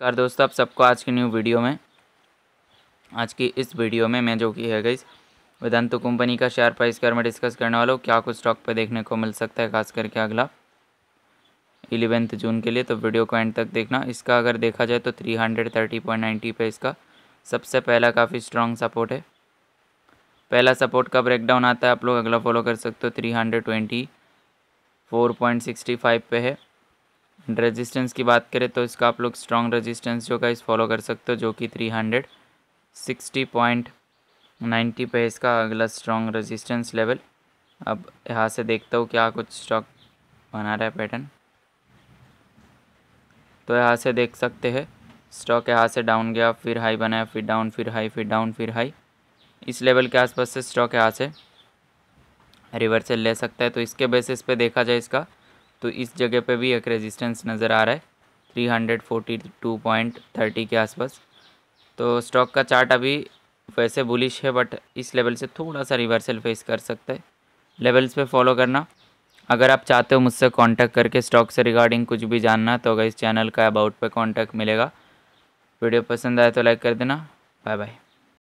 कर दोस्तों आप सबको आज की न्यू वीडियो में आज की इस वीडियो में मैं जो कि है गई वेदांतो कंपनी का शेयर प्राइस के मैं डिस्कस करने वाला हूँ क्या कुछ स्टॉक पर देखने को मिल सकता है खास करके अगला इलेवेंथ जून के लिए तो वीडियो को एंड तक देखना इसका अगर देखा जाए तो three hundred thirty point ninety पर इसका सबसे पहला काफ़ी स्ट्रॉन्ग सपोर्ट है पहला सपोर्ट का ब्रेकडाउन आता है आप लोग अगला फॉलो कर सकते हो three hundred twenty four point sixty five पे है रेजिस्टेंस की बात करें तो इसका आप लोग स्ट्रॉन्ग रेजिस्टेंस जो का इस फॉलो कर सकते हो जो कि three hundred sixty point ninety पे इसका अगला स्ट्रॉन्ग रेजिस्टेंस लेवल अब यहाँ से देखता हूँ क्या कुछ स्टॉक बना रहा है पैटर्न तो यहाँ से देख सकते हैं स्टॉक यहाँ से डाउन गया फिर हाई बनाया फिर डाउन फिर हाई फिर डाउन फिर हाई इस लेवल के आसपास से स्टॉक यहाँ से रिवर्सल ले सकता है तो इसके बेसिस पे देखा जाए इसका तो इस जगह पे भी एक रेजिस्टेंस नज़र आ रहा है 342.30 के आसपास तो स्टॉक का चार्ट अभी वैसे बुलिश है बट इस लेवल से थोड़ा सा रिवर्सल फेस कर सकता है लेवल्स पे फॉलो करना अगर आप चाहते हो मुझसे कांटेक्ट करके स्टॉक से रिगार्डिंग कुछ भी जानना तो अगर इस चैनल का अबाउट पर कॉन्टैक्ट मिलेगा वीडियो पसंद आए तो लाइक कर देना बाय बाय